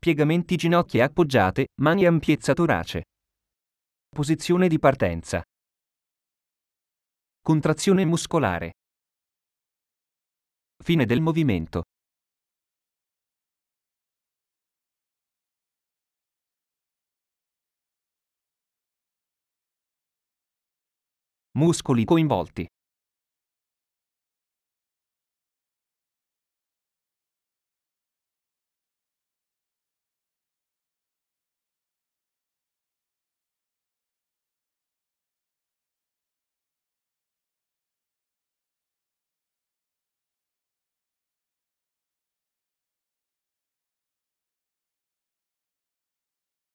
piegamenti ginocchia appoggiate, mani ampiezza torace. Posizione di partenza. Contrazione muscolare. Fine del movimento. Muscoli coinvolti.